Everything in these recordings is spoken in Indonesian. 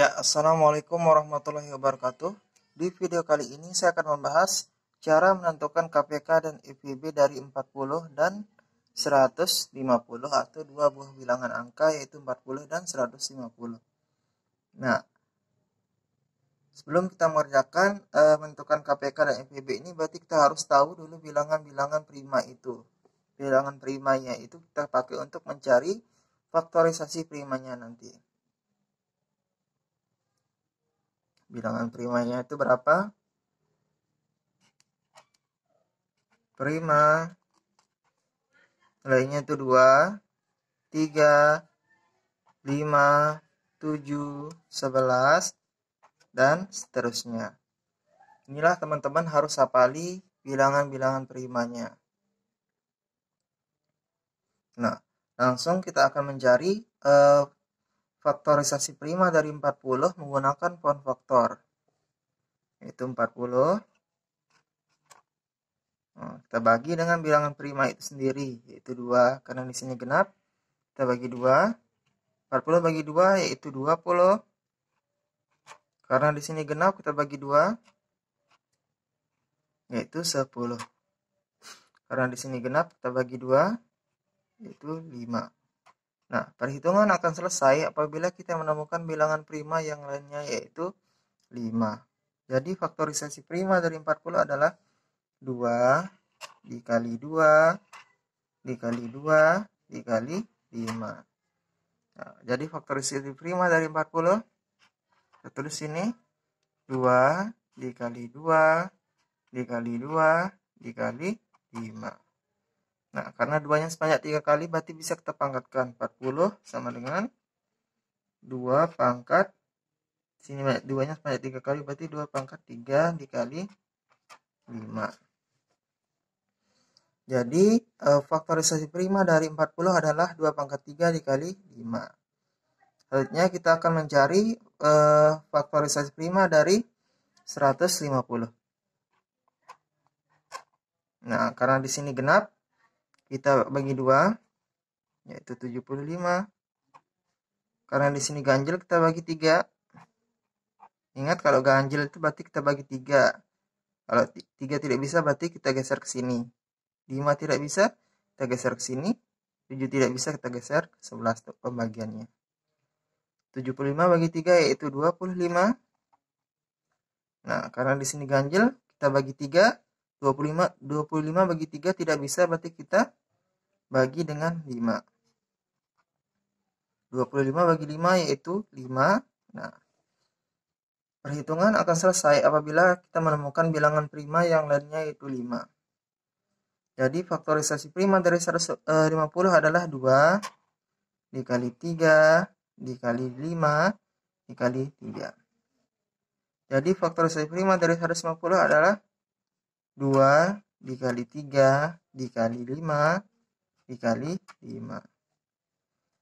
Ya, Assalamualaikum warahmatullahi wabarakatuh. Di video kali ini saya akan membahas cara menentukan KPK dan IPB dari 40 dan 150 atau dua buah bilangan angka yaitu 40 dan 150. Nah, sebelum kita mengerjakan e, menentukan KPK dan IPB ini berarti kita harus tahu dulu bilangan-bilangan prima itu. Bilangan primanya itu kita pakai untuk mencari faktorisasi primanya nanti. bilangan primanya itu berapa prima nilainya itu 2 3 5 7 11 dan seterusnya inilah teman-teman harus hafali bilangan-bilangan primanya nah langsung kita akan mencari uh, faktorisasi prima dari 40 menggunakan pohon faktor. Yaitu 40. Nah, kita bagi dengan bilangan prima itu sendiri, yaitu 2. Karena di sini genap, kita bagi 2. 40 bagi 2 yaitu 20. Karena di sini genap, kita bagi 2 yaitu 10. Karena di sini genap, kita bagi 2 yaitu 5. Nah, perhitungan akan selesai apabila kita menemukan bilangan prima yang lainnya yaitu 5. Jadi faktorisasi prima dari 40 adalah 2 dikali 2 dikali 2 dikali 5. Nah, jadi faktorisasi prima dari 40 kita tulis 2 dikali 2 dikali 2 dikali 5. Nah, karena 2-nya sebanyak 3 kali, berarti bisa kita pangkatkan. 40 sama dengan 2 pangkat, sini 2-nya sebanyak 3 kali, berarti 2 pangkat 3 dikali 5. Jadi, eh, faktorisasi prima dari 40 adalah 2 pangkat 3 dikali 5. Selanjutnya kita akan mencari eh, faktorisasi prima dari 150. Nah, karena di sini genap, kita bagi dua yaitu 75 karena di sini ganjil kita bagi tiga ingat kalau ganjil itu berarti kita bagi tiga kalau tiga tidak bisa berarti kita geser ke sini lima tidak bisa kita geser ke sini tujuh tidak bisa kita geser ke 11 pembagiannya 75 bagi tiga yaitu 25 nah karena di sini ganjil kita bagi 3 25 25 bagi tiga tidak bisa berarti kita bagi dengan 5. 25 bagi 5 yaitu 5. Nah, perhitungan akan selesai apabila kita menemukan bilangan prima yang lainnya yaitu 5. Jadi faktorisasi prima dari 150 eh, adalah 2 dikali 3 dikali 5 dikali 3. Jadi faktorisasi prima dari 150 adalah 2 dikali 3 dikali 5 dikali 5.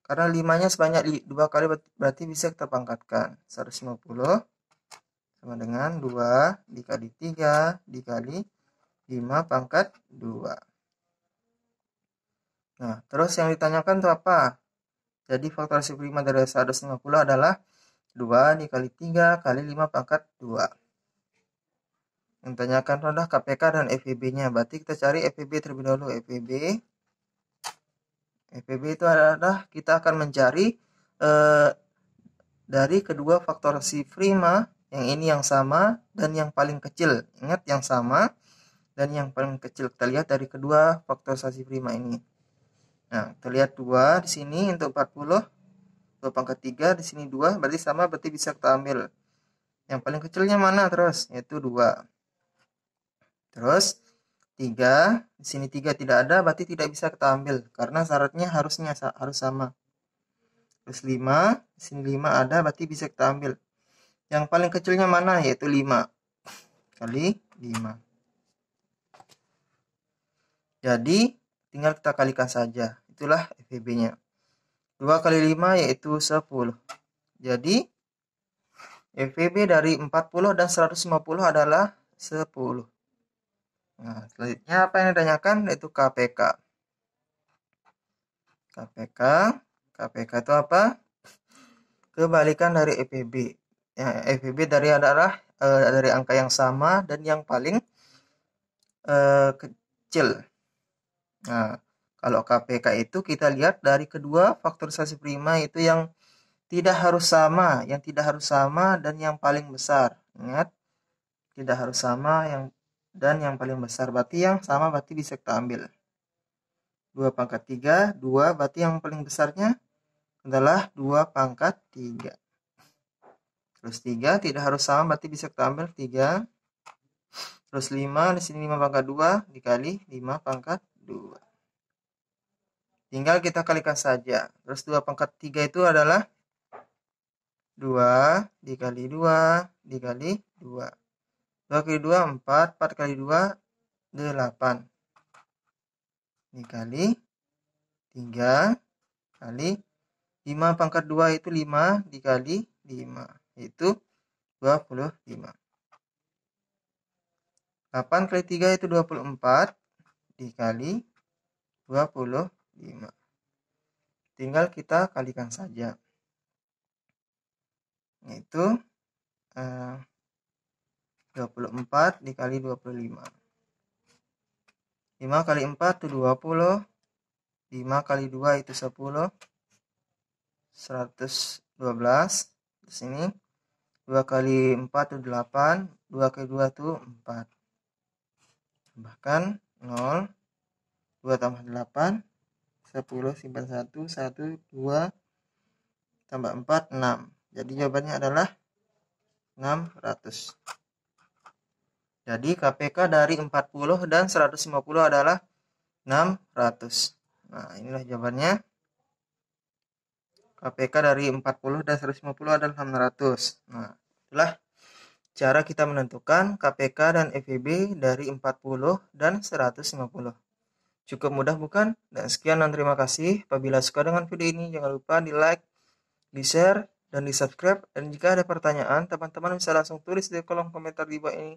Karena 5-nya sebanyak 2 kali berarti bisa kita pangkatkan. 150 sama dengan 2 dikali 3 dikali 5 pangkat 2. Nah, terus yang ditanyakan itu apa? Jadi faktor 5 dari 150 adalah 2 dikali 3 kali 5 pangkat 2. Yang ditanyakan adalah KPK dan FEB-nya. Berarti kita cari FEB terlebih dahulu. FEB FPB itu adalah kita akan mencari eh, dari kedua faktor si prima yang ini yang sama dan yang paling kecil. Ingat yang sama dan yang paling kecil kita lihat dari kedua faktor si prima ini. Nah, kita lihat dua di sini untuk 40 2 pangkat 3 di sini dua berarti sama berarti bisa kita ambil. Yang paling kecilnya mana terus? Yaitu dua. Terus 3 di sini 3 tidak ada berarti tidak bisa kita ambil karena syaratnya harusnya harus sama terus 5 di sini 5 ada berarti bisa kita ambil yang paling kecilnya mana yaitu 5 kali 5 jadi tinggal kita kalikan saja itulah FEB nya 2 kali 5 yaitu 10 jadi FEB dari 40 dan 150 adalah 10 Nah, selanjutnya apa yang ditanyakan yaitu KPK. KPK, KPK itu apa? Kebalikan dari EPB. Ya, EPB dari adalah e, eh, dari angka yang sama dan yang paling e, kecil. Nah, kalau KPK itu kita lihat dari kedua faktorisasi prima itu yang tidak harus sama, yang tidak harus sama dan yang paling besar. Ingat, tidak harus sama yang dan yang paling besar. Berarti yang sama berarti bisa kita ambil. 2 pangkat 3, 2 berarti yang paling besarnya adalah 2 pangkat 3. Terus 3 tidak harus sama berarti bisa kita ambil 3. Terus 5 di sini 5 pangkat 2 dikali 5 pangkat 2. Tinggal kita kalikan saja. Terus 2 pangkat 3 itu adalah 2 dikali 2 dikali 2. 2 kali 2 4, 4 kali 2 8. Dikali 3 kali 5 pangkat 2 itu 5 dikali 5 itu 25. 8 kali 3 itu 24 dikali 25. Tinggal kita kalikan saja. Itu 24 dikali 25. 5 kali 4 itu 20. 5 kali 2 itu 10. 112. Di sini 2 kali 4 itu 8. 2 kali 2 itu 4. bahkan 0. 2 tambah 8. 10 simpan 1. 1, 2 tambah 4, 6. Jadi jawabannya adalah 600. Jadi KPK dari 40 dan 150 adalah 600. Nah, inilah jawabannya. KPK dari 40 dan 150 adalah 600. Nah, itulah cara kita menentukan KPK dan FEB dari 40 dan 150. Cukup mudah bukan? Dan sekian dan terima kasih. Apabila suka dengan video ini, jangan lupa di like, di share, dan di subscribe. Dan jika ada pertanyaan, teman-teman bisa langsung tulis di kolom komentar di bawah ini.